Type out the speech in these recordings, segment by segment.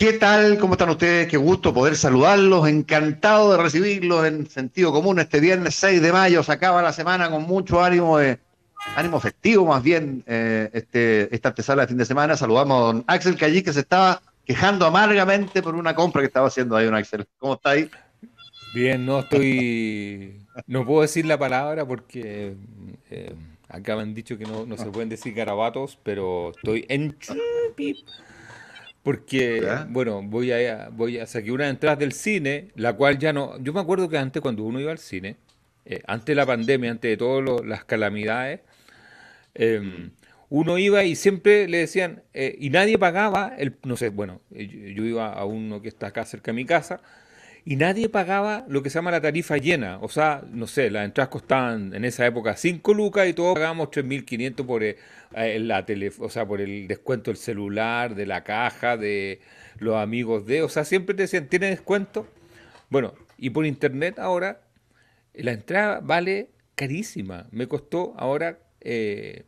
¿Qué tal? ¿Cómo están ustedes? Qué gusto poder saludarlos. Encantado de recibirlos en sentido común este viernes 6 de mayo. Se acaba la semana con mucho ánimo de, ánimo festivo más bien eh, este, esta antesala de fin de semana. Saludamos a don Axel Callí que se estaba quejando amargamente por una compra que estaba haciendo ahí don Axel. ¿Cómo está ahí? Bien, no estoy... No puedo decir la palabra porque eh, acá me han dicho que no, se ah. pueden decir garabatos, pero estoy en... Porque, bueno, voy a, voy a sacar una entrada del cine, la cual ya no... Yo me acuerdo que antes cuando uno iba al cine, eh, antes de la pandemia, antes de todas las calamidades, em, mm. uno iba y siempre le decían, eh, y nadie pagaba, el, no sé, bueno, yo, iba a uno que está acá cerca de mi casa, y nadie pagaba lo que se llama la tarifa llena. O sea, no sé, las entradas costaban en esa época 5 lucas y todos pagábamos 3.500 por, eh, o sea, por el descuento del celular, de la caja, de los amigos de... O sea, siempre te decían, ¿tiene descuento? Bueno, y por internet ahora eh, la entrada vale carísima. Me costó ahora eh,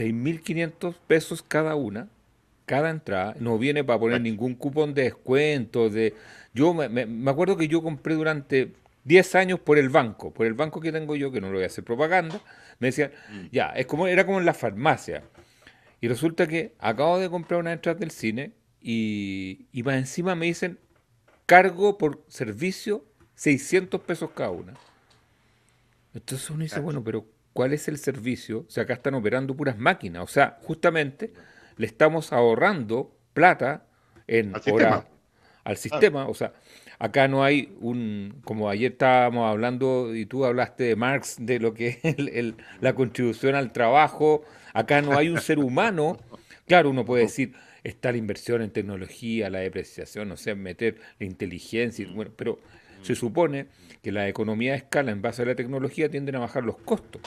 mil 6.500 pesos cada una cada entrada, no viene para poner ningún cupón de descuento, de... Yo me, acuerdo que yo compré durante 10 años por el banco, por el banco que tengo yo, que no lo voy a hacer propaganda, me decían, mm. ya, es como, era como en la farmacia. Y resulta que acabo de comprar una entrada del cine y, y más encima me dicen, cargo por servicio 600 pesos cada una. Entonces uno dice, bueno, pero ¿cuál es el servicio? O sea, acá están operando puras máquinas. O sea, justamente le estamos ahorrando plata en al hora, sistema. al sistema. O sea, acá no hay un, como ayer estábamos hablando y tú hablaste de Marx, de lo que es la contribución al trabajo, acá no hay un ser humano. Claro, uno puede decir, está la inversión en tecnología, la depreciación, o sea, meter la inteligencia, bueno, pero se supone que la economía de escala en base a la tecnología tienden a bajar los costos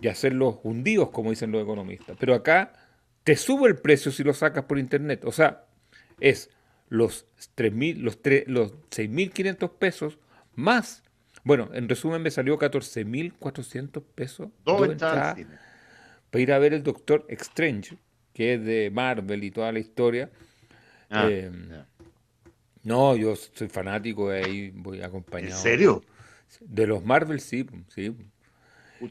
y hacerlos hundidos, como dicen los economistas. Pero acá te sube el precio si lo sacas por internet. O sea, es los los, los 6.500 pesos más. Bueno, en resumen me salió 14.400 pesos. ¿Dónde está Para ir a ver el Doctor Strange, que es de Marvel y toda la historia. Ah, eh, no, yo soy fanático de ahí, voy acompañado. ¿En serio? De los Marvel, sí, sí.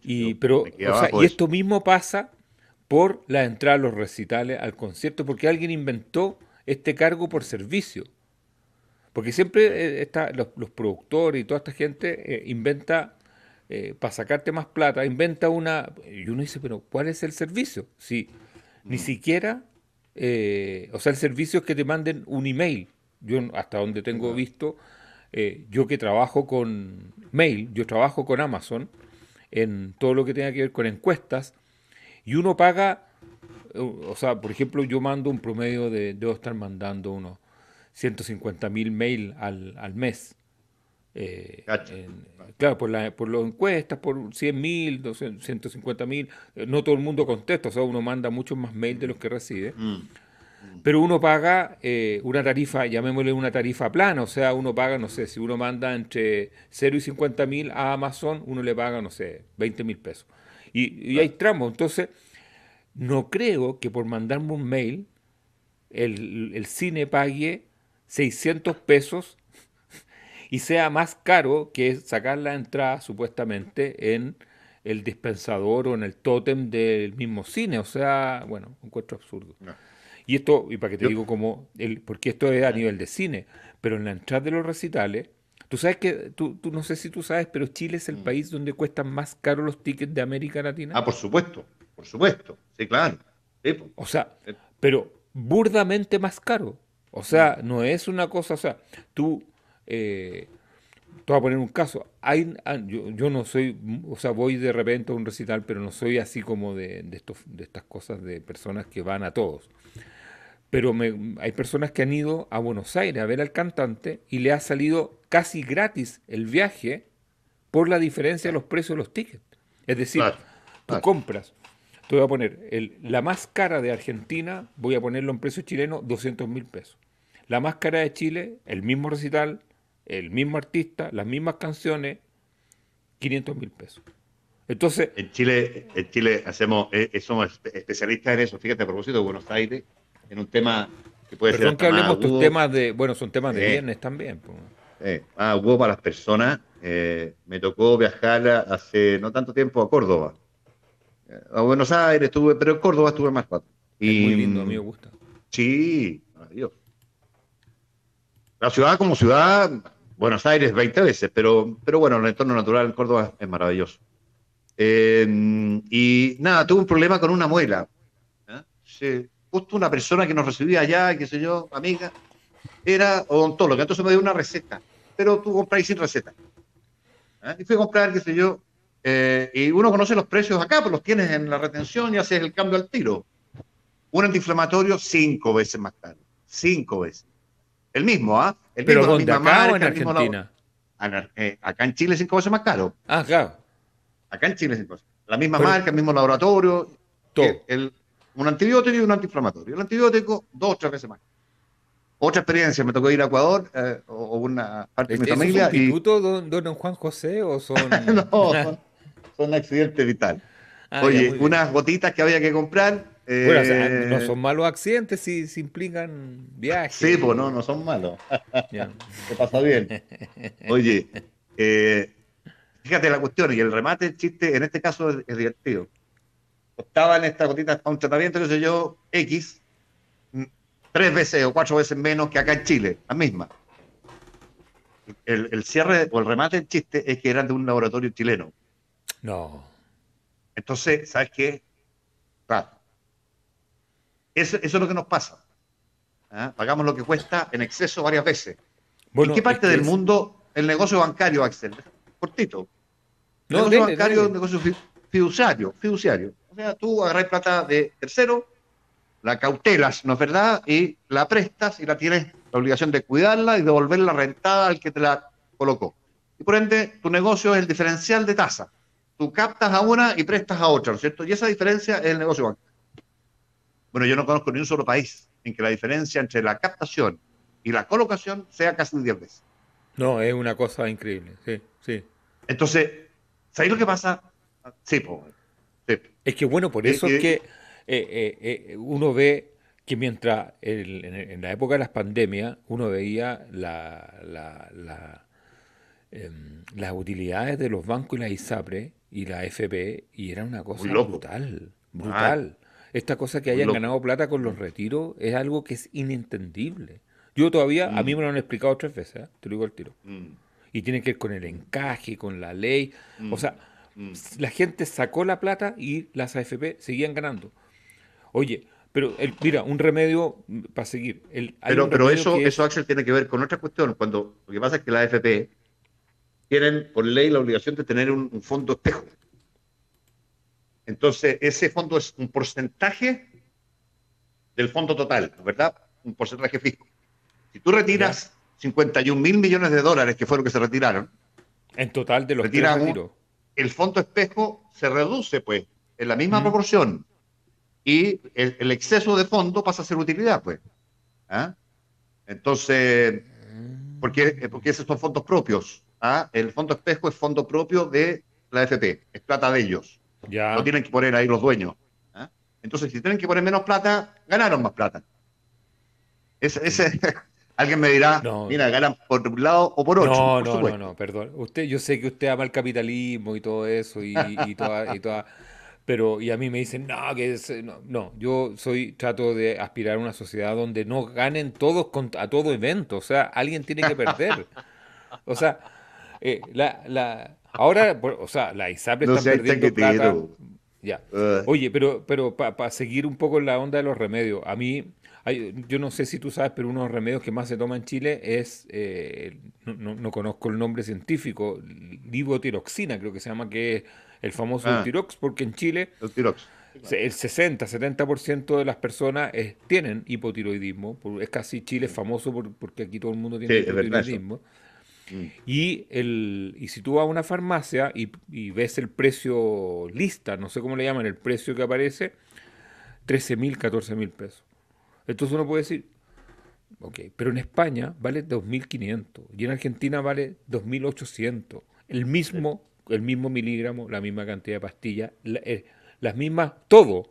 y, pero, y esto mismo pasa por la entrada a los recitales, al concierto, porque alguien inventó este cargo por servicio. Porque siempre eh, está, los, productores y toda esta gente eh, inventa, eh, para sacarte más plata, inventa una... Y uno dice, pero ¿cuál es el servicio? Si ni mm. siquiera... o sea, el servicio es que te manden un email. Yo, hasta donde tengo visto, yo que trabajo con mail, yo trabajo con Amazon en todo lo que tenga que ver con encuestas, y uno paga, eh, o sea, por ejemplo, yo mando un promedio de, debo estar mandando unos 150 mil mail al, mes. Eh, claro, por, la, por las encuestas, por 100 mil, 150 mil, eh, no todo el mundo contesta, o sea, uno manda muchos más mail de los que recibe. Mm. Mm. Pero uno paga una tarifa, llamémosle una tarifa plana, o sea, uno paga, no sé, si uno manda entre 0 y 50 mil a Amazon, uno le paga, no sé, 20 mil pesos. Y, hay tramos. Entonces, no creo que por mandarme un mail el, cine pague 600 pesos y sea más caro que sacar la entrada supuestamente en el dispensador o en el tótem del mismo cine. O sea, bueno, un absurdo. Y esto, y para que te digo como, el, porque esto es a nivel de cine, pero en la entrada de los recitales Tú sabes que, tú, tú, no sé si tú sabes, pero Chile es el mm. país donde cuestan más caro los tickets de América Latina. Ah, por supuesto, por supuesto, sí, claro. O sea, pero burdamente más caro. O sea, mm. no es una cosa, o sea, tú, eh, te voy a poner un caso, Hay, ah, yo, no soy, o sea, voy de repente a un recital, pero no soy así como de, de, estos, de estas cosas de personas que van a todos pero hay personas que han ido a Buenos Aires a ver al cantante y le ha salido casi gratis el viaje por la diferencia de los precios de los tickets. Es decir, tú compras, te voy a poner, la más cara de Argentina, voy a ponerlo en precio chileno, 200 mil pesos. La más cara de Chile, el mismo recital, el mismo artista, las mismas canciones, 500 mil pesos. Entonces. En Chile, en Chile hacemos, eh, somos especialistas en eso. Fíjate, a propósito de Buenos Aires, en un tema que puede ser. Pero que hablemos tus temas de. Bueno, son temas de viernes también. Eh, ah, hubo para las personas. Eh, me tocó viajar hace no tanto tiempo a Córdoba. Eh, a Buenos Aires estuve, pero en Córdoba estuve más rato. Y, muy lindo, a mm, mí me gusta. Sí, adiós. La ciudad como ciudad, Buenos Aires 20 veces, pero, pero bueno, el entorno natural en Córdoba es maravilloso. y nada, tuve un problema con una muela. ¿Ah? Sí, justo una persona que nos recibía allá, qué sé yo, amiga, era odontóloga, entonces me dio una receta, pero tú compráis sin receta. ¿Ah? Y fui a comprar, qué sé yo, eh, y uno conoce los precios acá, pues los tienes en la retención y haces el cambio al tiro. Un antiinflamatorio cinco veces más caro, cinco veces. El mismo, ¿ah? pero acá marca, en Argentina? Eh, acá en Chile cinco veces más caro. Ah, claro. Acá en Chile cinco veces. La misma marca, el mismo laboratorio. Todo. el, un antibiótico y un antiinflamatorio. El antibiótico dos o tres veces más. Otra experiencia, me tocó ir a Ecuador eh, o una parte de mi familia. ¿Es un instituto, don, Juan José, o son.? no, son, accidentes vital. Ah, Oye, unas gotitas que había que comprar. Bueno, eh, no son malos accidentes si, implican viajes. Sí, pues no, no son malos. Se pasa bien. Oye, eh, fíjate la cuestión, y el remate, el chiste, en este caso es divertido costaban esta gotitas a un tratamiento, no sé yo, X, tres veces o cuatro veces menos que acá en Chile, la misma El, cierre o el remate del chiste es que eran de un laboratorio chileno. No. Entonces, ¿sabes qué? Claro. Eso, es lo que nos pasa. ¿ah? Pagamos lo que cuesta en exceso varias veces. ¿En qué parte del mundo el negocio bancario, Axel? Cortito. El negocio bancario es un negocio fiduciario, fiduciario. O sea, tú agarras plata de tercero, la cautelas, ¿no es verdad? Y la prestas y la tienes la obligación de cuidarla y devolverla rentada al que te la colocó. Y por ende, tu negocio es el diferencial de tasa. Tú captas a una y prestas a otra, ¿no es cierto? Y esa diferencia es el negocio bancario. Bueno, yo no conozco ni un solo país en que la diferencia entre la captación y la colocación sea casi 10 veces. No, es una cosa increíble, sí, sí. Entonces, ¿sabéis lo que pasa? Sí, pues, es que bueno, por eh, eso es eh, que eh, uno ve que mientras en, la época de las pandemias uno veía em, las utilidades de los bancos y la ISAPRE y la FP y era una cosa brutal, brutal. Esta cosa que hayan ganado plata con los retiros es algo que es inentendible. Yo todavía, a mm. mí me lo han explicado tres veces, te lo digo al tiro. Mm. Y tiene que ver con el encaje, con la ley. Mm. O sea, Mm. la gente sacó la plata y las AFP seguían ganando. Oye, pero mira, un remedio mm, para seguir. pero eso, eso, Axel, tiene que ver con otra cuestión. Cuando lo que pasa es que las AFP tienen por ley la obligación de tener un, fondo espejo. Entonces, ese fondo es un porcentaje del fondo total, ¿verdad? Un porcentaje fijo. Si tú retiras 51 mil millones de dólares, que fueron que se retiraron. En total de los que el fondo espejo se reduce, pues, en la misma proporción. Y el, exceso de fondo pasa a ser utilidad, pues. ¿ah? Entonces, porque, eh, porque esos son fondos propios. ¿ah? El fondo espejo es fondo propio de la FP, es plata de ellos. Ya. No tienen que poner ahí los dueños. ¿ah? Entonces, si tienen que poner menos plata, ganaron más plata. Ese, ese, Alguien me dirá, mira, ganan por un lado o por otro. No, no, no, no, perdón. Usted, yo sé que usted ama el capitalismo y todo eso y, toda, y toda, pero y a mí me dicen, no, que es, eh, no, yo soy trato de aspirar a una sociedad donde no ganen todos a todo evento, o sea, alguien tiene que perder. O sea, eh, la, la, ahora, o sea, la ISAPRE está perdiendo plata. Ya. Eh. Oye, pero, pero para seguir un poco en la onda de los remedios, a mí yo no sé si tú sabes, pero uno de los remedios que más se toma en Chile es, eh, no, conozco el nombre científico, libotiroxina creo que se llama, que es el famoso Tirox, ah. porque en Chile el, tirox. el 60, 70% de las personas eh, tienen hipotiroidismo, es casi Chile mm. famoso porque aquí todo el mundo tiene hipotiroidismo. Mm. Y, el, y si tú vas a una farmacia y, y, ves el precio lista, no sé cómo le llaman, el precio que aparece, 13 mil, 14 mil pesos. Entonces uno puede decir, ok, pero en España vale 2.500 y en Argentina vale 2.800. El mismo, el mismo miligramo, la misma cantidad de pastillas, eh, las mismas, todo.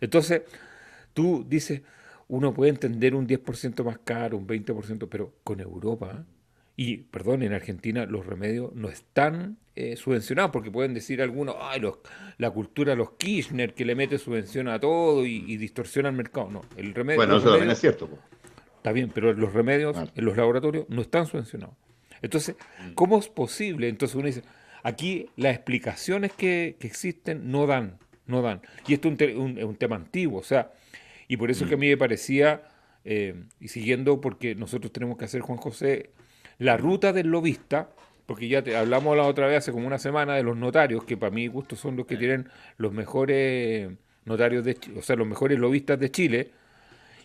Entonces tú dices, uno puede entender un 10% más caro, un 20%, pero con Europa y, perdón, en Argentina los remedios no están eh, subvencionados, porque pueden decir algunos, ay, los, la cultura los Kirchner que le mete subvención a todo y, distorsiona el mercado. No, el remedio. Bueno, eso también es cierto. Está bien, pero los remedios en los laboratorios no están subvencionados. Entonces, mm. ¿cómo es posible? Entonces uno dice, aquí las explicaciones que, existen no dan, no dan. Y esto es un, tema antiguo, o sea, y por eso es que a mm. mí me parecía, eh, y siguiendo, porque nosotros tenemos que hacer, Juan José, la ruta del lobista, porque ya te hablamos la otra vez, hace como una semana, de los notarios, que para mí gusto son los que tienen los mejores notarios, de, o sea, los mejores lobistas de Chile,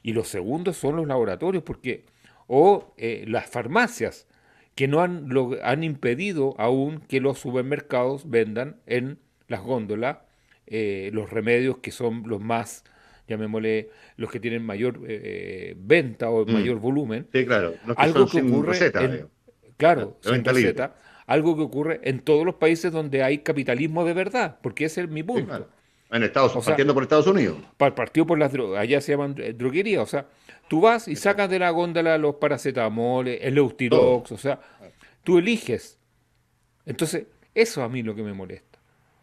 y los segundos son los laboratorios, porque o eh, las farmacias, que no han, han impedido aún que los supermercados vendan en las góndolas eh, los remedios que son los más llamémosle, los que tienen mayor eh, venta o mm. mayor volumen. Sí, claro, algo que ocurre receta, Claro, Algo que ocurre en todos los países donde hay capitalismo de verdad, porque ese es mi punto. En Estados Unidos, partiendo por Estados Unidos. partido por las drogas, allá se llaman eh, droguerías. O sea, tú vas y sacas de la góndola los paracetamoles, el Eustirox, o sea, tú eliges. Entonces, eso a mí lo que me molesta.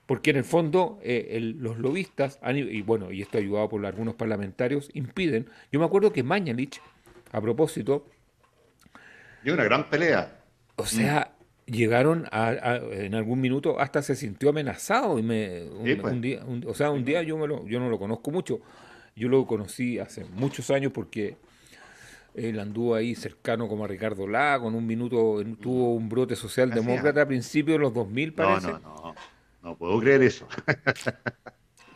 Porque en el fondo, eh, los lobistas, y bueno, y esto ayudado por algunos parlamentarios, impiden. Yo me acuerdo que Mañalich, a propósito. Y una gran pelea. O mm. sea, llegaron a, en algún minuto hasta se sintió amenazado y me un, pues. día, o sea, un día pues. yo me lo, yo no lo conozco mucho. Yo lo conocí hace muchos años porque él anduvo ahí cercano como a Ricardo Lago, en un minuto mm. tuvo un brote socialdemócrata ah. a principios de los 2000, parece. No, no, no, no puedo creer eso.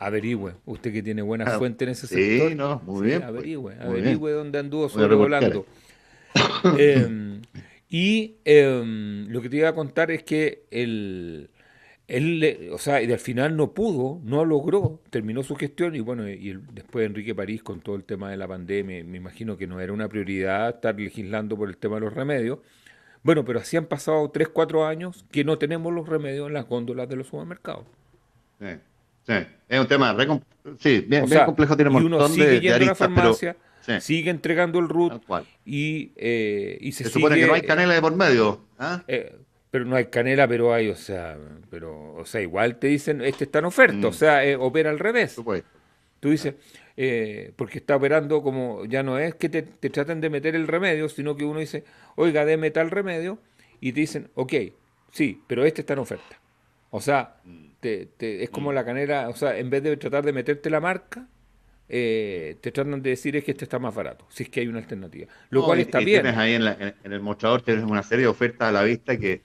averigüe, usted que tiene buena ah, fuente en ese sí, No, pues, muy bien. Averigüe, averigüe dónde anduvo eh. sobrevolando. Eh, y em, lo que te iba a contar es que él, él o sea, al final no pudo, no logró, terminó su gestión y bueno, y después Enrique París con todo el tema de la pandemia, me imagino que no era una prioridad estar legislando por el tema de los remedios. Bueno, pero así han pasado 3, 4 años que no tenemos los remedios en las góndolas de los supermercados. Sí, es un tema, re, sí, bien, complejo, tiene montón de, Sigue entregando el root y, eh, y, se, se supone que no hay canela de por medio. ¿ah? Eh, pero no hay canela, pero hay, o sea, pero, o sea, igual te dicen, este está en oferta, o mm. sea, eh, opera al revés. Tú dices, eh, porque está operando como ya no es que te, traten de meter el remedio, sino que uno dice, oiga, deme tal remedio, y te dicen, ok, sí, pero este está en oferta. O sea, mm. es como mm. la canela, o sea, en vez de tratar de meterte la marca, eh, te tratan de decir es que este está más barato, si es que hay una alternativa. Lo cual está bien. ahí en, el mostrador tienes una serie de ofertas a la vista que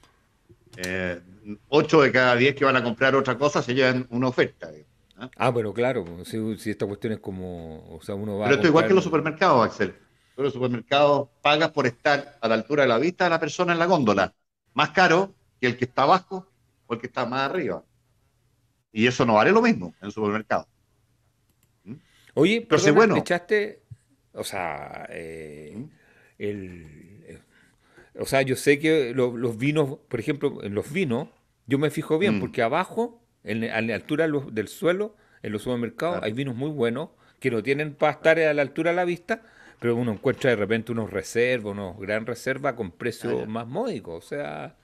8 eh, de cada 10 que van a comprar otra cosa se llevan una oferta. ¿ah? ah, bueno, claro, si, esta cuestión es como, o sea, uno va... Pero esto es igual que los supermercados, Axel. Pero los supermercados pagas por estar a la altura de la vista de la persona en la góndola. Más caro que el que está abajo o el que está más arriba. Y eso no vale lo mismo en el supermercado. Oye, pero si bueno. o sea, eh, eh, o sea, yo sé que los vinos, por ejemplo, en los vinos, yo me fijo bien, mm. porque abajo, en, a la altura del suelo, en los supermercados, hay vinos muy buenos que no tienen para estar a la altura de la vista, pero uno encuentra de repente unos reservas, unos gran reserva con precios ah, más módicos. O sea,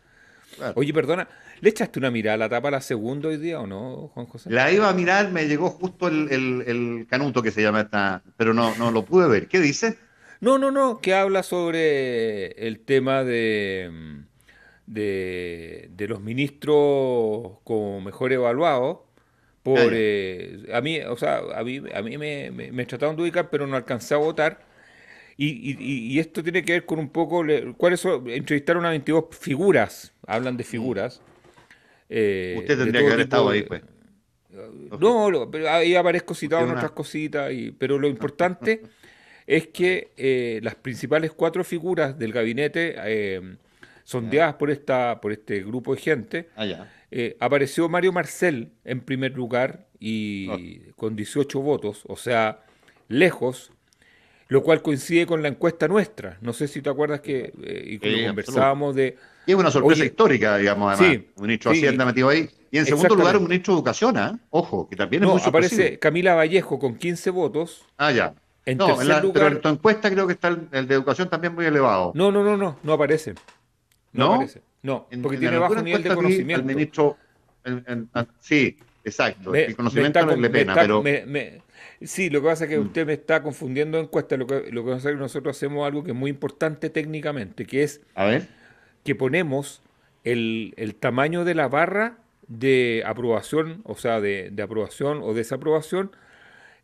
oye, perdona, ¿Le echaste una mirada a la tapa la segunda hoy día o no, Juan José? La iba a mirar, me llegó justo el, el, canuto que se llama esta, pero no, no lo pude ver. ¿Qué dice? No, no, no, que habla sobre el tema de, de, los ministros como mejor evaluados. Por, eh, a mí, o sea, a mí, a mí me, me, trataron de ubicar, pero no alcancé a votar. Y, y, y, esto tiene que ver con un poco, ¿cuáles son? Entrevistaron a 22 figuras, hablan de figuras, eh, Usted tendría que haber estado ahí, pues. Eh, no, pero ahí aparezco citado en otras cositas, pero lo importante es que eh, las principales cuatro figuras del gabinete sondeadas por, esta, por este grupo de gente, ah, apareció Mario Marcel en primer lugar y con 18 votos, o sea, lejos, lo cual coincide con la encuesta nuestra. No sé si te acuerdas que y conversábamos de y es una sorpresa histórica, digamos, además. un ministro de Hacienda metido ahí. Y en segundo lugar, un ministro de Educación, ¿eh? Ojo, que también es muy aparece Camila Vallejo con 15 votos. Ah, ya. En no, lugar, pero en tu encuesta creo que está el, de Educación también muy elevado. No, no, no, no, no aparece. No, ¿No? No, porque tiene bajo nivel de conocimiento. El ministro, ah, sí, exacto. el conocimiento no le pena, pero... sí, lo que pasa es que mm. usted me está confundiendo encuesta. Lo que, lo que pasa es que nosotros hacemos algo que es muy importante técnicamente, que es... A ver que ponemos el, tamaño de la barra de aprobación, o sea, de, aprobación o desaprobación,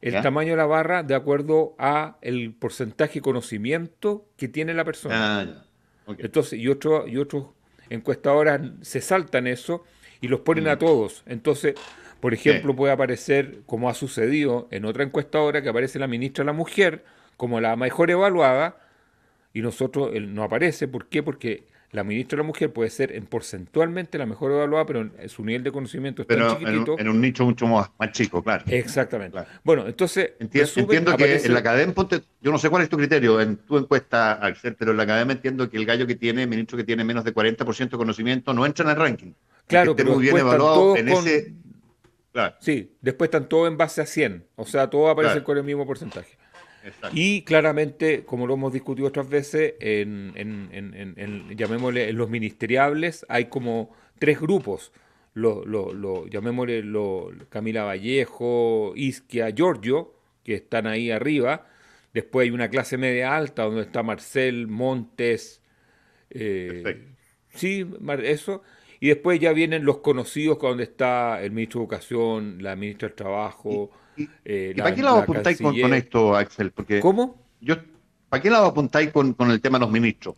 el tamaño de la barra de acuerdo a el porcentaje de conocimiento que tiene la persona. Ah, Entonces, y, otros y otros encuestadores se saltan eso y los ponen a mm. todos. Entonces, por ejemplo, puede aparecer, como ha sucedido en otra encuestadora, que aparece la ministra de la Mujer como la mejor evaluada y nosotros no aparece. ¿Por qué? Porque la ministra de la mujer puede ser en porcentualmente la mejor evaluada, pero eh, su nivel de conocimiento está chiquitito. En un, nicho mucho más, chico, claro. Exactamente. Bueno, entonces. Entiendo, que en la academia, yo no sé cuál es tu criterio en tu encuesta, Axel, pero en la cadena entiendo que el gallo que tiene, el ministro que tiene menos de 40% de conocimiento, no entra en el ranking. Claro, esté pero muy bien evaluado en ese. Sí, después están todos en base a 100, o sea, todos aparecen con el mismo porcentaje. Y claramente, como lo hemos discutido otras veces, en, llamémosle en los ministeriables hay como tres grupos. llamémosle lo, Camila Vallejo, Isquia, Giorgio, que están ahí arriba. Después hay una clase media alta donde está Marcel, Montes. Eh, sí, eso. Y después ya vienen los conocidos, donde está el ministro de Educación, la ministra del Trabajo. ¿Y para qué lado apuntáis con, esto, Axel? ¿Cómo? ¿Para qué lado apuntáis con, el tema de los ministros?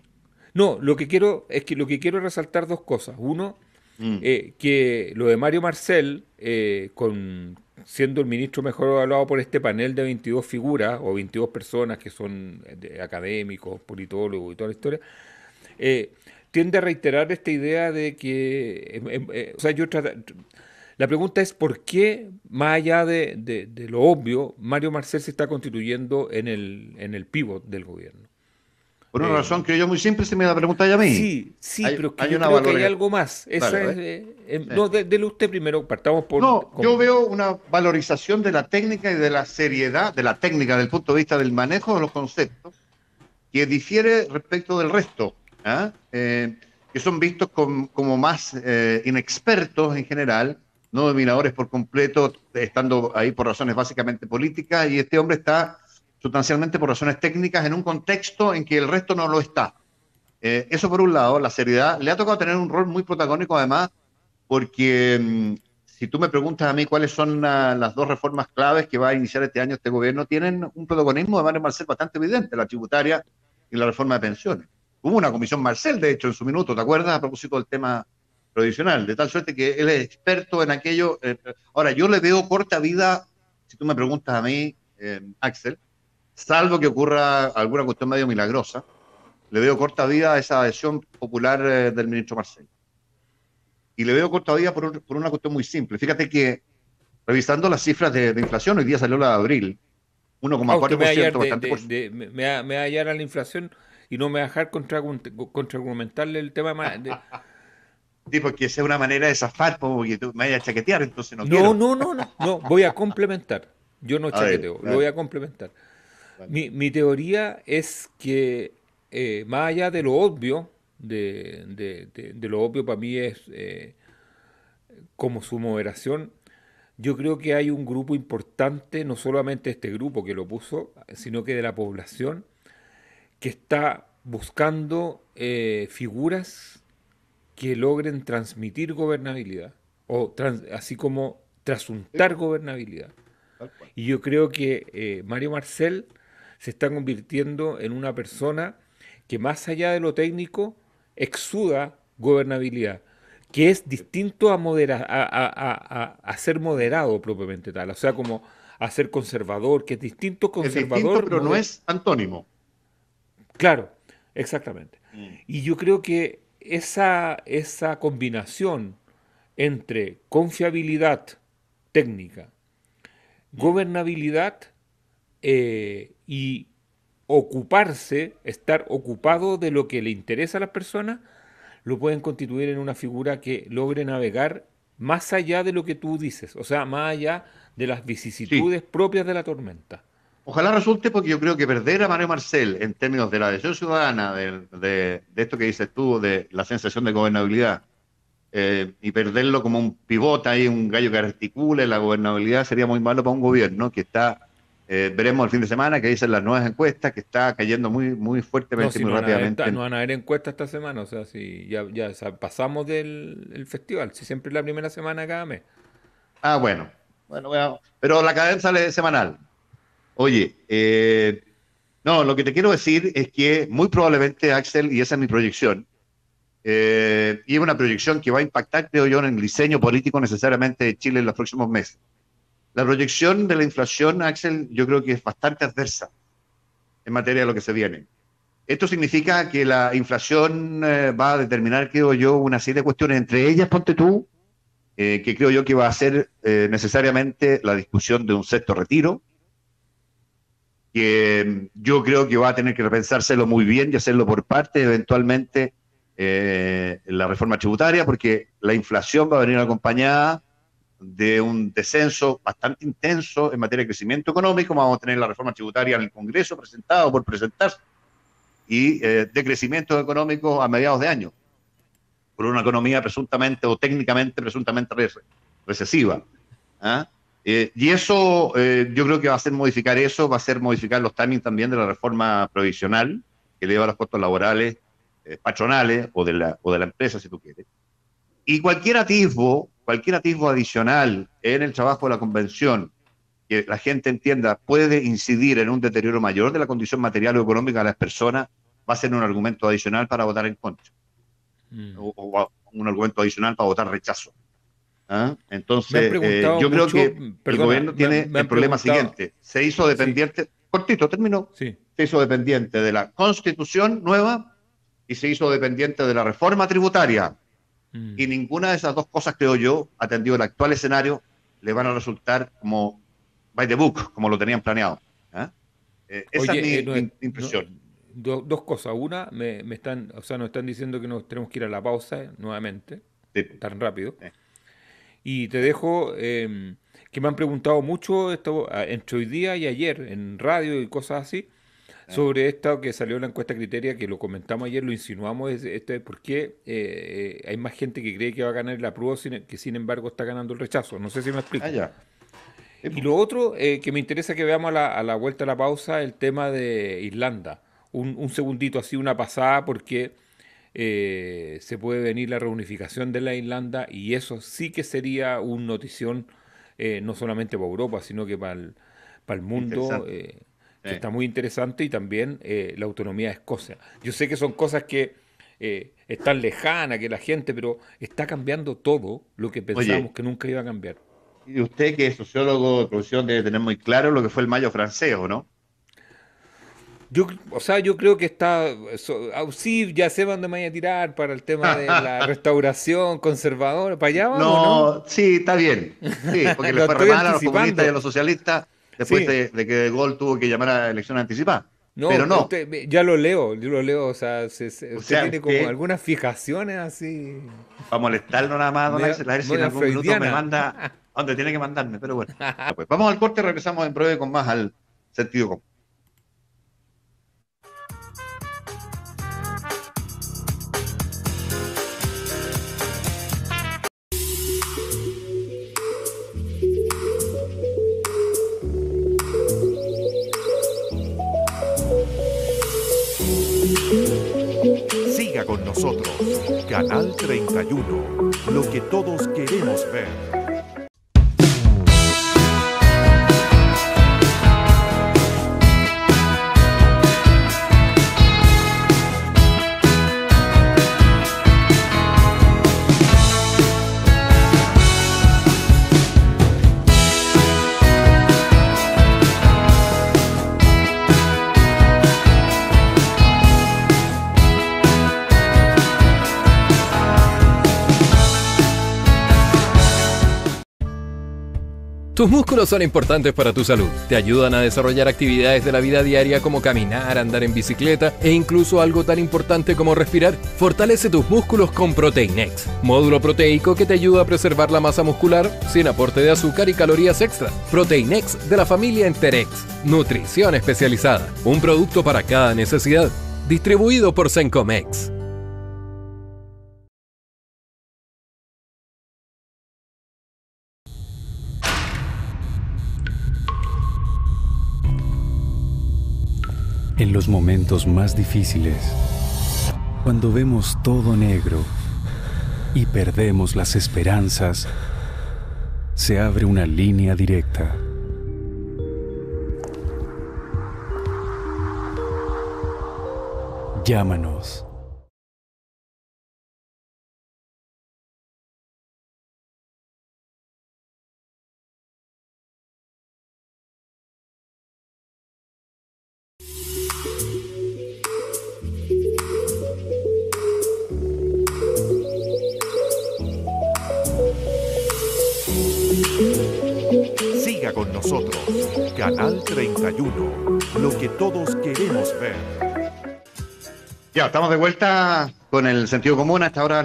No, lo que quiero es que lo que quiero resaltar dos cosas. Uno, mm. eh, que lo de Mario Marcel, eh, con, siendo el ministro mejor evaluado por este panel de 22 figuras o 22 personas que son académicos, politólogos y toda la historia, eh, tiende a reiterar esta idea de que, em, em, o sea, yo trato la pregunta es por qué, más allá de, lo obvio, Mario Marcel se está constituyendo en el, en pivot del gobierno. Por una eh, razón que yo muy simple, se me la pregunta ya a mí. Sí, sí, pero hay creo que hay algo más. Eh, em, no, dele usted primero, partamos por... No, yo veo una valorización de la técnica y de la seriedad, de la técnica desde el punto de vista del manejo de los conceptos, que difiere respecto del resto, ¿ah? eh, que son vistos como más inexpertos en general, no dominadores por completo, estando ahí por razones básicamente políticas, y este hombre está sustancialmente por razones técnicas en un contexto en que el resto no lo está. Eh, eso por un lado, la seriedad. Le ha tocado tener un rol muy protagónico además, porque mm, si tú me preguntas a mí cuáles son las dos reformas claves que va a iniciar este año este gobierno, tienen un protagonismo de Mario Marcel bastante evidente, la tributaria y la reforma de pensiones. Hubo una comisión Marcel, de hecho, en su minuto, ¿te acuerdas? A propósito del tema tradicional, de tal suerte que él es experto en aquello. Eh, ahora, yo le veo corta vida, si tú me preguntas a mí, eh, Axel, salvo que ocurra alguna cuestión medio milagrosa, le veo corta vida a esa adhesión popular eh, del ministro Marcelo. Y le veo corta vida por, por, una cuestión muy simple. Fíjate que, revisando las cifras de, inflación, hoy día salió la de abril, 1,4%. Ah, me, me, me hallar a la inflación y no me dejar contraargumentarle el tema de, porque sea una manera de zafar, porque tú me vayas a chaquetear, entonces no, no quiero. No, no, no, no, voy a complementar. Yo no chaqueteo, lo voy a complementar. Mi, teoría es que, eh, más allá de lo obvio, de, lo obvio para mí es eh, como su moderación, yo creo que hay un grupo importante, no solamente este grupo que lo puso, sino que de la población, que está buscando eh, figuras que logren transmitir gobernabilidad, o así como trasuntar gobernabilidad. Y yo creo que eh, Mario Marcel se está convirtiendo en una persona que más allá de lo técnico exuda gobernabilidad, que es distinto a, a, ser moderado propiamente tal, o sea, como a ser conservador, que es distinto conservador. pero no es antónimo. Claro, exactamente. Mm. Y yo creo que esa, esa combinación entre confiabilidad técnica, mm. gobernabilidad eh, y ocuparse, estar ocupado de lo que le interesa a las personas, lo pueden constituir en una figura que logre navegar más allá de lo que tú dices, o sea, más allá de las vicisitudes propias de la tormenta. Ojalá resulte porque yo creo que perder a Mario Marcel en términos de la adhesión ciudadana, de, esto que dices tú, de la sensación de gobernabilidad, eh, y perderlo como un pivote ahí, un gallo que articule la gobernabilidad, sería muy malo para un gobierno que está, eh, veremos el fin de semana, que dicen las nuevas encuestas, que está cayendo muy, muy fuertemente no, muy rápidamente. no van a haber encuestas esta semana, o sea, si ya, pasamos del festival, si siempre es la primera semana cada mes. Ah, bueno. Bueno, pero la cadena sale semanal. Oye, eh, no, lo que te quiero decir es que muy probablemente Axel, y esa es mi proyección, eh, y es una proyección que va a impactar, creo yo, en el diseño político necesariamente de Chile en los próximos meses. La proyección de la inflación, Axel, yo creo que es bastante adversa en materia de lo que se viene. Esto significa que la inflación eh, va a determinar, creo yo, una serie de cuestiones, entre ellas, ponte tú, que creo yo que va a ser necesariamente la discusión de un sexto retiro, que yo creo que va a tener que repensárselo muy bien y hacerlo por parte, eventualmente eh, la reforma tributaria, porque la inflación va a venir acompañada de un descenso bastante intenso en materia de crecimiento económico. Vamos a tener la reforma tributaria en el Congreso presentado por presentarse y eh, de crecimiento económico a mediados de año por una economía presuntamente o técnicamente presuntamente recesiva. ¿Ah? Eh, y eso, eh, yo creo que va a ser modificar eso, va a ser modificar los timings también de la reforma provisional, que eleva los costos laborales eh, patronales o de, la, o de la empresa, si tú quieres. Y cualquier atisbo, cualquier atisbo adicional en el trabajo de la convención que la gente entienda puede incidir en un deterioro mayor de la condición material o económica de las personas, va a ser un argumento adicional para votar en contra. Mm. o, un argumento adicional para votar rechazo. ¿Ah? Entonces, eh, yo creo que el gobierno tiene el problema siguiente. Se hizo dependiente, cortito, terminó. Se hizo dependiente de la constitución nueva y se hizo dependiente de la reforma tributaria. Mm. Y ninguna de esas dos cosas, creo yo, atendido el actual escenario, le van a resultar como by the book, como lo tenían planeado. ¿Ah? Eh, esa es mi, eh, impresión. dos cosas. Una, me, están, o sea, nos están diciendo que nos tenemos que ir a la pausa nuevamente, tan rápido. Y te dejo em, que me han preguntado mucho esto ah, entre hoy día y ayer en radio y cosas así ah. sobre esto que salió en la encuesta criteria, que lo comentamos ayer, lo insinuamos, es, este por qué eh, eh, hay más gente que cree que va a ganar la prueba que sin embargo está ganando el rechazo. No sé si me explico. Ah, y lo otro eh, que me interesa que veamos a la, vuelta a la pausa, el tema de Irlanda. Un, un segundito así, una pasada, porque eh, se puede venir la reunificación de la Irlanda y eso sí que sería un notición eh, no solamente para Europa, sino que para el, para el mundo. Eh, que está muy interesante y también la autonomía de Escocia. Yo sé que son cosas que están lejanas, que la gente, pero está cambiando todo lo que pensamos que nunca iba a cambiar. Y usted, que es sociólogo de producción debe tener muy claro lo que fue el mayo francés, ¿no? Yo, o sea, yo creo que está. Ah, sí, ya sé dónde me voy a tirar para el tema de la restauración conservadora. ¿Para allá vamos? No, no? sí, está bien. Sí, porque le fue a los comunistas y a los socialistas después de, que De gol tuvo que llamar a elecciones anticipadas. No, pero no. ya lo leo, yo lo leo. O sea, usted tiene como algunas fijaciones así. Para molestarlo nada más, a ver si en algún minuto me manda donde tiene que mandarme. Pero bueno, vamos al corte, regresamos en breve con más al sentido común. nosotros, Canal 31, lo que todos queremos ver. Tus músculos son importantes para tu salud. Te ayudan a desarrollar actividades de la vida diaria como caminar, andar en bicicleta e incluso algo tan importante como respirar. Fortalece tus músculos con Proteinex, módulo proteico que te ayuda a preservar la masa muscular sin aporte de azúcar y calorías extra. Proteinex de la familia Enterex, nutrición especializada, un producto para cada necesidad, distribuido por Sencomex. En los momentos más difíciles, cuando vemos todo negro y perdemos las esperanzas, se abre una línea directa. Llámanos nosotros. Canal 31, lo que todos queremos ver. Ya, estamos de vuelta con el sentido común a esta hora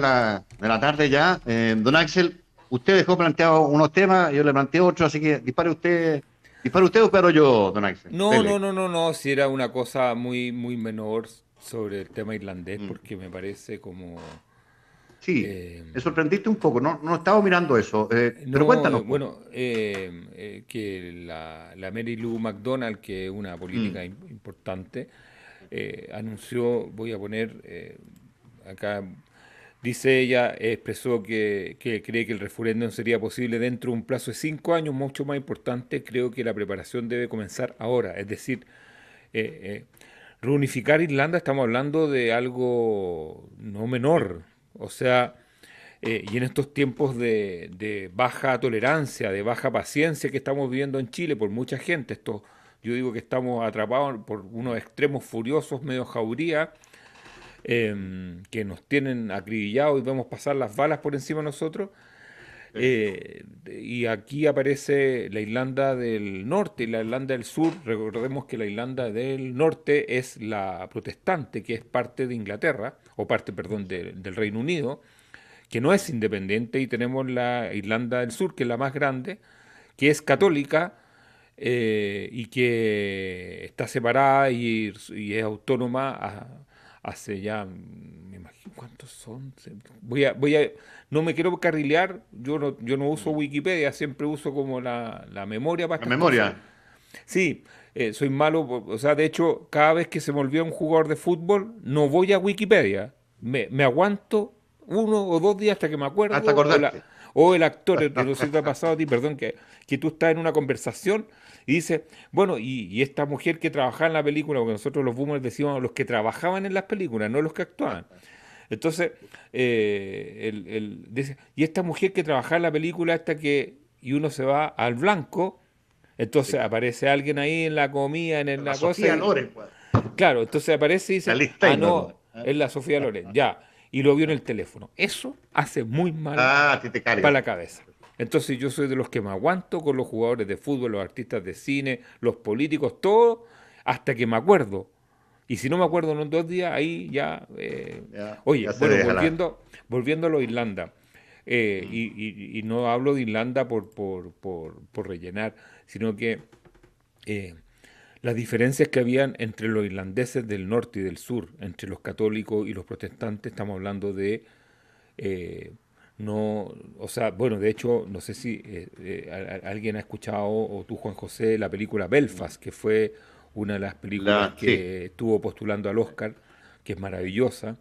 de la, tarde ya. Eh, don Axel, usted dejó planteado unos temas, yo le planteé otro, así que dispare usted. ¿Dispare usted o pero yo, don Axel? No, no, no, no, no, si era una cosa muy, muy menor sobre el tema irlandés, mm. porque me parece como Sí, em, me sorprendiste un poco, no, no estaba mirando eso, eh, pero cuéntanos. Eh, bueno, em, eh, que la, Mary Lou McDonald, que es una política mm. importante, anunció, voy a poner acá, dice ella, expresó que, que, cree que el referéndum sería posible dentro de un plazo de cinco años, mucho más importante, creo que la preparación debe comenzar ahora, es decir, reunificar Irlanda, estamos hablando de algo no menor o sea, eh, y en estos tiempos de, baja tolerancia, de baja paciencia que estamos viviendo en Chile por mucha gente, esto, yo digo que estamos atrapados por unos extremos furiosos, medio jauría, em, que nos tienen acribillados y vemos pasar las balas por encima de nosotros, eh, y aquí aparece la Irlanda del Norte y la Irlanda del Sur. Recordemos que la Irlanda del Norte es la protestante, que es parte de Inglaterra, o parte, perdón, del Reino Unido, que no es independiente, y tenemos la Irlanda del Sur, que es la más grande, que es católica. Eh, y que está separada y, es autónoma hace ya ¿Cuántos son? Voy a, voy a, no me quiero carrilear, yo no, yo no uso mm. Wikipedia, siempre uso como la, memoria. Para la memoria. Sí, eh, soy malo, o sea, de hecho, cada vez que se me olvida un jugador de fútbol, no voy a Wikipedia, me, aguanto uno o dos días hasta que me acuerdo. Hasta o, o, el actor, eh, no sé si te ha pasado a ti, perdón, que, tú estás en una conversación y dices, bueno, y, y, esta mujer que trabajaba en la película, porque nosotros los boomers decíamos los que trabajaban en las películas, no los que actuaban. Entonces, eh, el, dice, y esta mujer que trabaja en la película hasta que, y uno se va al blanco, entonces aparece alguien ahí en la comida, en, en la, la, Sofía Loren, pues. Claro, entonces aparece y dice, ah, no, es la Sofía Loren, ya. Y lo vio en el teléfono. Eso hace muy mal ah, para la cabeza. Entonces yo soy de los que me aguanto con los jugadores de fútbol, los artistas de cine, los políticos, todo, hasta que me acuerdo y si no me acuerdo en unos dos días, ahí ya... Eh, oye, bueno, volviendo, volviendo, a lo Irlanda, eh, mm. y, no hablo de Irlanda por, por, por, rellenar, sino que eh, las diferencias que habían entre los irlandeses del norte y del sur, entre los católicos y los protestantes, estamos hablando de... no, o sea, bueno, de hecho, no sé si alguien ha escuchado, o tú, Juan José, la película Belfast, mm. que fue una de las películas que estuvo postulando al Oscar, que es maravillosa.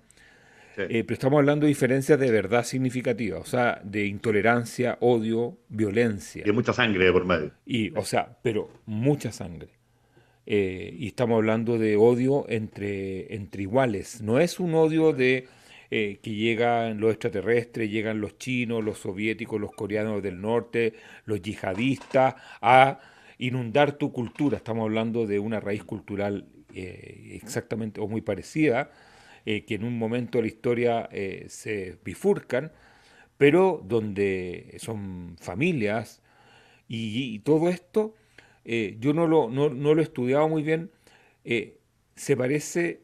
Eh, pero estamos hablando de diferencias de verdad significativas, o sea, de intolerancia, odio, violencia. de mucha sangre por medio. Y, o sea, pero mucha sangre. Eh, y estamos hablando de odio entre, entre iguales. No es un odio de eh, que llegan los extraterrestres, llegan los chinos, los soviéticos, los coreanos del norte, los yihadistas, a inundar tu cultura. Estamos hablando de una raíz cultural eh, exactamente o muy parecida, eh, que en un momento de la historia eh, se bifurcan, pero donde son familias y, todo esto, yo no lo, no, lo, he estudiado muy bien, se parece,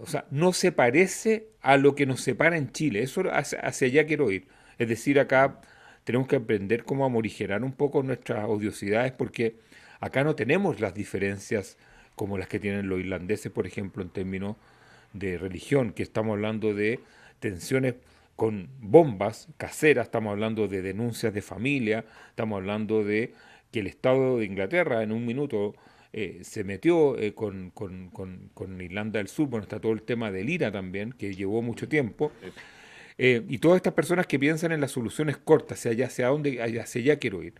o sea, no se parece a lo que nos separa en Chile, eso hacia, allá quiero ir. Es decir, acá tenemos que aprender cómo amorigerar un poco nuestras odiosidades porque Acá no tenemos las diferencias como las que tienen los irlandeses, por ejemplo, en términos de religión, que estamos hablando de tensiones con bombas caseras, estamos hablando de denuncias de familia, estamos hablando de que el Estado de Inglaterra en un minuto eh, se metió eh, con, Irlanda del Sur, bueno, está todo el tema del IRA también, que llevó mucho tiempo. Eh, y todas estas personas que piensan en las soluciones cortas, hacia allá, dónde, quiero ir.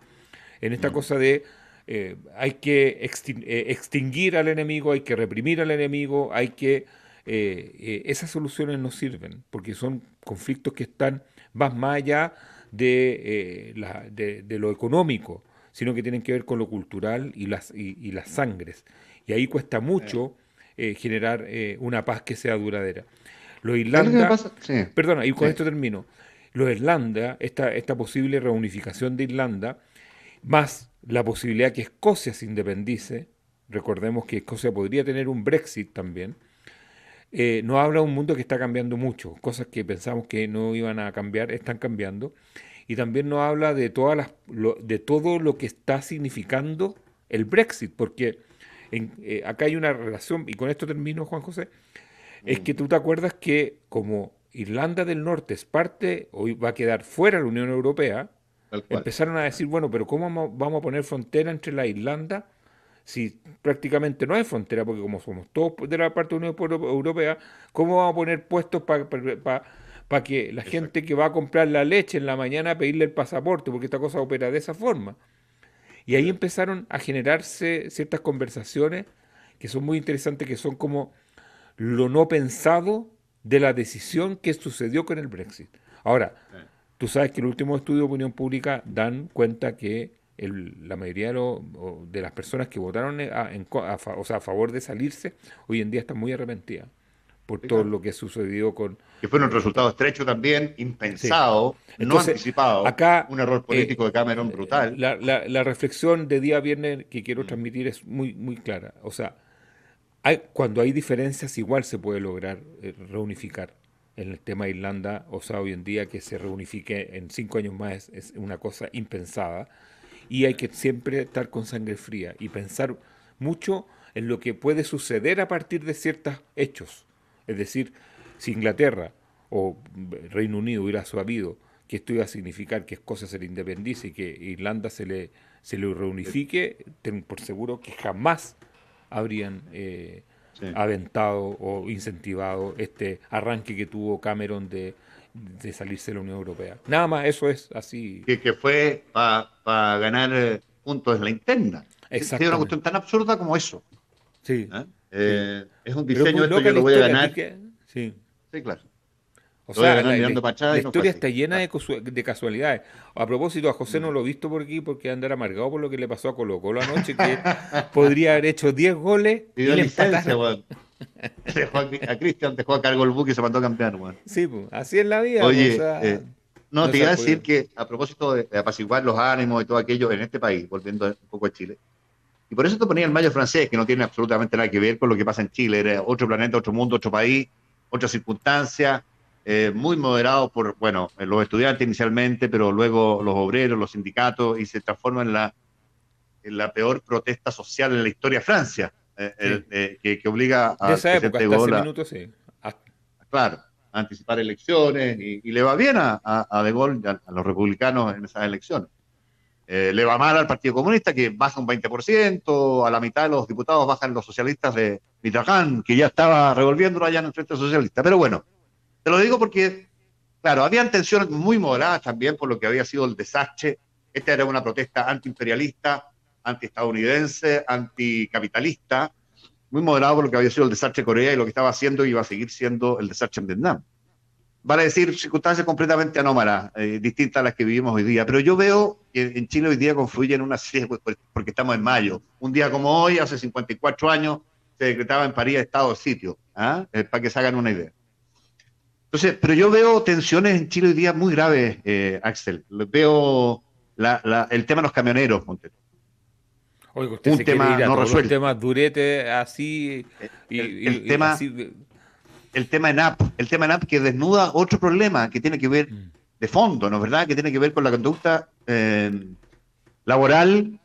En esta mm. cosa de eh, hay que eh, extinguir al enemigo, hay que reprimir al enemigo, hay que... Eh, esas soluciones no sirven, porque son conflictos que están más, más allá de, lo económico, sino que tienen que ver con lo cultural y las, y, las sangres. Y ahí cuesta mucho generar una paz que sea duradera. Los Irlanda... Perdona, y con esto termino. Los Irlanda, esta, esta posible reunificación de Irlanda, más la posibilidad que Escocia se independice, recordemos que Escocia podría tener un Brexit también, eh, nos habla de un mundo que está cambiando mucho, cosas que pensamos que no iban a cambiar están cambiando, y también nos habla de, todas las, de todo lo que está significando el Brexit, porque en, eh, acá hay una relación, y con esto termino, Juan José, es mm. que tú te acuerdas que como Irlanda del Norte es parte, hoy va a quedar fuera de la Unión Europea, empezaron a decir, bueno, pero ¿cómo vamos a poner frontera entre la Irlanda si prácticamente no hay frontera? Porque como somos todos de la parte de la Unión Europea, ¿cómo vamos a poner puestos para... para que la gente que va a comprar la leche en la mañana pedirle el pasaporte, porque esta cosa opera de esa forma. Y ahí empezaron a generarse ciertas conversaciones que son muy interesantes, que son como lo no pensado de la decisión que sucedió con el Brexit. Ahora, Tú sabes que el último estudio de opinión pública dan cuenta que la mayoría de, las personas que votaron eh, a, favor de salirse hoy en día están muy arrepentidas por todo lo que ha sucedido con... Que fue un resultado estrecho también, impensado, no anticipado. Acá, un error eh, político de Cameron eh, brutal. La, reflexión de día viernes que quiero mm. transmitir es muy, muy clara. O sea, cuando hay diferencias igual se puede lograr reunificar en el tema de Irlanda, o sea, hoy en día que se reunifique en cinco años más es, una cosa impensada. Y hay que siempre estar con sangre fría y pensar mucho en lo que puede suceder a partir de ciertos hechos. Es decir, si Inglaterra o Reino Unido hubiera sabido que esto iba a significar que Escocia se le independice y que Irlanda se le, se le reunifique, por seguro que jamás habrían eh, aventado o incentivado este arranque que tuvo Cameron de, de salirse de la Unión Europea. Nada más, eso es así. Que, que fue para ganar eh, puntos en la interna. Es una cuestión tan absurda como eso. Sí. ¿Eh? Eh, es un diseño, esto que lo voy a ganar. Sí. sí, claro. O sea, la, historia está llena ah. de, casualidades. A propósito, a José mm. no lo he visto por aquí porque andar amargado por lo que le pasó a Colo la anoche, que podría haber hecho 10 goles. Y, y licencia, a Cristian te a cargo el buque y se mandó campeón, weón. Sí, pues, así es la vida. Eh, no, te iba a decir que a propósito de, apaciguar los ánimos y todo aquello en este país, volviendo un poco a Chile, y por eso te ponía el mayo francés, que no tiene absolutamente nada que ver con lo que pasa en Chile, era otro planeta, otro mundo, otro país, otra circunstancia, eh, muy moderado por, bueno, eh, los estudiantes inicialmente, pero luego los obreros, los sindicatos, y se transforma en la, en la peor protesta social en la historia de Francia, eh, que, obliga a... De esa ah. Claro, a anticipar elecciones, y, le va bien a, De Gaulle, a, los republicanos en esas elecciones. le va mal al Partido Comunista, que baja un 20%, a la mitad de los diputados bajan los socialistas de Mitterrand, que ya estaba revolviéndolo allá en el Frente Socialista. Pero bueno, te lo digo porque, claro, habían tensiones muy moderadas también por lo que había sido el desastre. Esta era una protesta antiimperialista, antiestadounidense, anticapitalista, muy moderada por lo que había sido el desastre de Corea y lo que estaba haciendo y iba a seguir siendo el desastre en Vietnam. Vale decir circunstancias completamente anómalas, eh, distintas a las que vivimos hoy día. Pero yo veo que en Chile hoy día confluyen una serie, porque estamos en mayo. Un día como hoy, hace 54 años, se decretaba en París estado de sitio, ¿ah? eh, para que se hagan una idea. Entonces, pero yo veo tensiones en Chile hoy día muy graves, eh, Axel. Veo el tema de los camioneros, Montero. un tema no resuelto. Un tema durete así. el, tema, el tema en app, el tema en app que desnuda otro problema que tiene que ver mm. de fondo, ¿no es verdad? Que tiene que ver con la conducta eh, laboral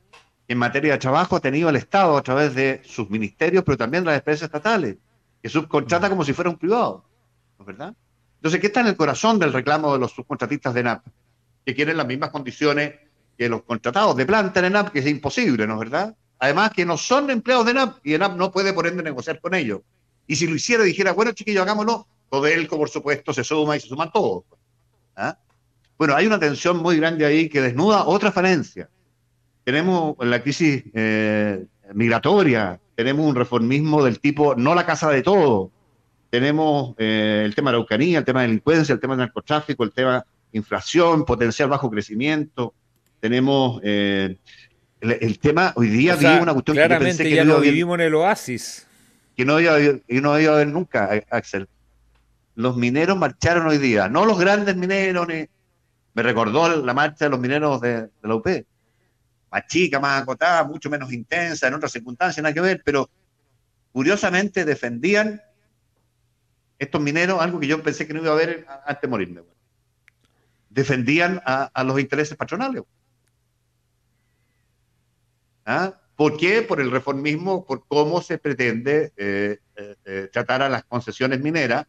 en materia de trabajo ha tenido el Estado a través de sus ministerios, pero también las empresas estatales, que subcontrata mm. como si fuera un privado, ¿no es verdad? Entonces, ¿qué está en el corazón del reclamo de los subcontratistas de NAP? Que quieren las mismas condiciones que los contratados de planta en NAP? que es imposible, ¿no es verdad? Además, que no son empleados de NAP y NAP no puede, por ende, negociar con ellos. Y si lo hiciera, dijera, bueno, chiquillo, hagámoslo, Codelco, por supuesto, se suma y se suman todos. Pues, ¿ah? Bueno, hay una tensión muy grande ahí que desnuda otra falencia. Tenemos la crisis eh, migratoria, tenemos un reformismo del tipo no la casa de todo, tenemos eh, el tema de la Araucanía, el tema de delincuencia, el tema de narcotráfico, el tema de inflación, potencial bajo crecimiento, tenemos eh, el, tema, hoy día vivimos una cuestión que pensé que ya no vivimos en el oasis. Que no había no nunca, eh, Axel. Los mineros marcharon hoy día, no los grandes mineros, me recordó la marcha de los mineros de, de la UP, más chica, más acotada, mucho menos intensa, en otras circunstancias, nada que ver, pero curiosamente defendían estos mineros, algo que yo pensé que no iba a haber antes de morirme. Defendían a, los intereses patronales. ¿Ah? ¿Por qué? Por el reformismo, por cómo se pretende eh, eh, eh, tratar a las concesiones mineras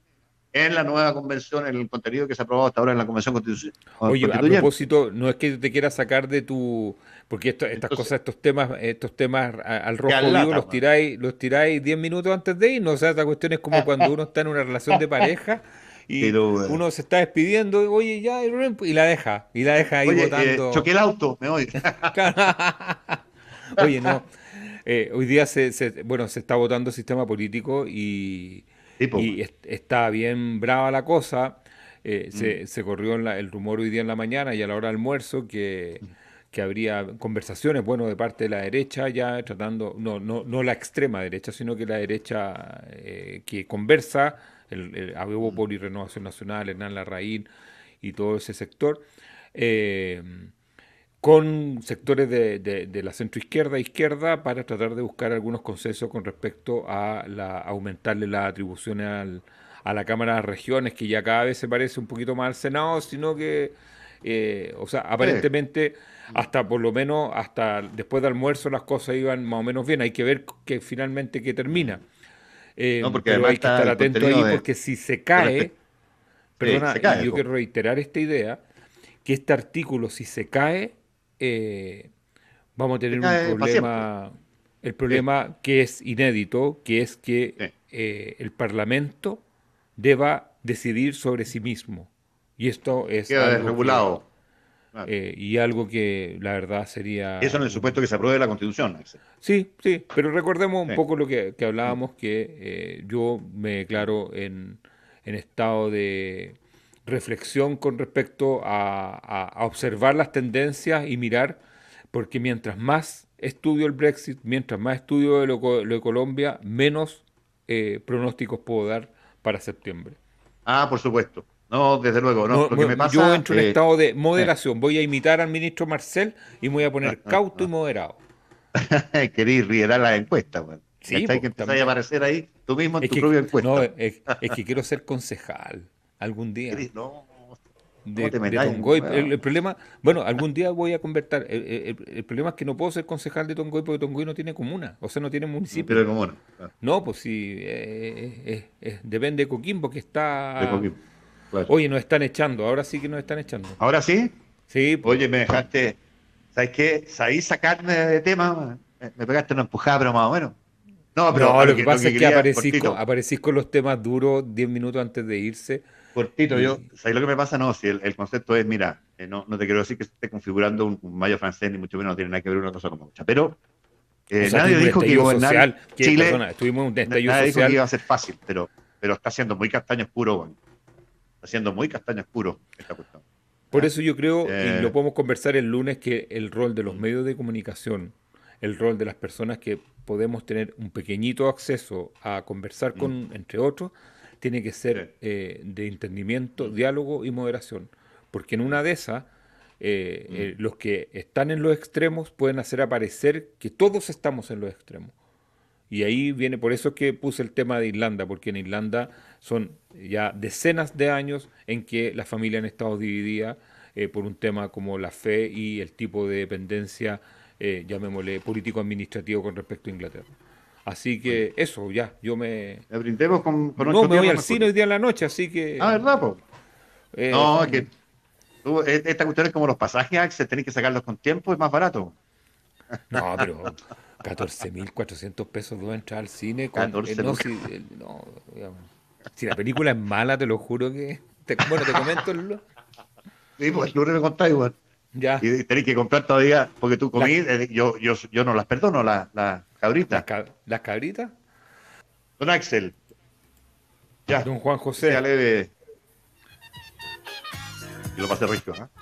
en la nueva convención, en el contenido que se ha aprobado hasta ahora en la convención constitucional. Oye, a propósito, no es que te quiera sacar de tu porque estas cosas, estos temas, estos temas al rojo vivo los tiráis, los tiráis 10 minutos antes de irnos. O sea, esta cuestión es como cuando uno está en una relación de pareja y uno se está despidiendo, y, oye, ya, y la deja, y la deja ahí votando eh, choqué el auto, me voy. oye, no. Eh, hoy día se, bueno, se está votando sistema político y, está bien brava la cosa. Eh, mm. se, corrió el rumor hoy día en la mañana y a la hora de almuerzo que. Mm que habría conversaciones, bueno, de parte de la derecha, ya tratando, no, no, no la extrema derecha, sino que la derecha eh, que conversa, el, el y ah, mm. Renovación Nacional, Hernán Larraín y todo ese sector, em, con sectores de, de, de la centroizquierda e izquierda para tratar de buscar algunos consensos con respecto a la, aumentarle las atribuciones a la Cámara de Regiones, que ya cada vez se parece un poquito más al Senado, sino que eh, o sea, aparentemente, hasta por lo menos, hasta después de almuerzo las cosas iban más o menos bien. Hay que ver que finalmente qué termina. Eh, no, porque hay que estar atento ahí porque si se cae, perdona, yo quiero reiterar esta idea, que este artículo, si se cae, eh, vamos a tener un problema, el problema que es inédito, que es que el Parlamento deba decidir sobre sí mismo. Y esto es. Queda desregulado. Eh, y algo que la verdad sería. Eso en el supuesto que se apruebe la Constitución, Sí, sí, pero recordemos un poco lo que, hablábamos, que eh, yo me declaro en, estado de reflexión con respecto a, observar las tendencias y mirar, porque mientras más estudio el Brexit, mientras más estudio lo, de Colombia, menos eh, pronósticos puedo dar para septiembre. Ah, por supuesto. No, desde luego, no. yo entro en eh, estado de moderación. Eh. Voy a imitar al ministro Marcel y me voy a poner ah, ah, cauto y ah. moderado. Querís a la encuesta, bueno. Sí, hay pues, que empezáis a aparecer ahí tú mismo en tu propia encuesta. No, es, que quiero ser concejal algún día. No. De, El, problema, bueno, algún día voy a convertir. El, problema es que no puedo ser concejal de Tongoy porque Tongoy no tiene comuna, o sea, no tiene municipio. pero comuna. No, pues sí, eh, depende de Coquimbo que está. De Coquimbo Oye, nos están echando, ahora sí que nos están echando. ¿Ahora sí? Sí. Pues. Oye, me dejaste, ¿sabes qué? Sabí sacarme de tema, me pegaste una empujada, pero más o menos. No, pero lo que, pasa es que aparecís con, los temas duros 10 minutos antes de irse. Cortito, yo, ¿sabes lo que me pasa? No, si el, concepto es, mira, eh, no, te quiero decir que esté configurando un, mayo francés, ni mucho menos no tiene nada que ver una cosa como mucha. Pero nadie dijo que iba a ser fácil, pero, pero está siendo muy castaño puro Bueno siendo muy castaño oscuro esta cuestión. Por eso yo creo, y eh. lo podemos conversar el lunes, que el rol de los medios de comunicación, el rol de las personas que podemos tener un pequeñito acceso a conversar con, mm. entre otros, tiene que ser eh, de entendimiento, mm. diálogo y moderación. Porque en una de esas, eh, mm. los que están en los extremos pueden hacer aparecer que todos estamos en los extremos. Y ahí viene, por eso que puse el tema de Irlanda, porque en Irlanda son ya decenas de años en que la familia han estado divididas eh, por un tema como la fe y el tipo de dependencia, eh, llamémosle, político-administrativo con respecto a Inglaterra. Así que eso, ya, yo me... La con, No, me voy al cine hoy día en la noche, así que... Ah, ¿verdad, po? Eh, no, es que e, esta cuestión es como los pasajes, se tienen que sacarlos con tiempo, es más barato. No, pero... 14.400 pesos de entrar al cine. Con, eh, no, eh, si, la película es mala, te lo juro que. bueno, te comento. Sí, pues, me igual. Ya. Y tenés que comprar todavía, porque tú comís eh, yo, yo, yo no las perdono, las cabritas. ¿Las, cabritas? Don Axel. Ya. Don Juan José. Ya de Y lo pasé rico, ¿eh?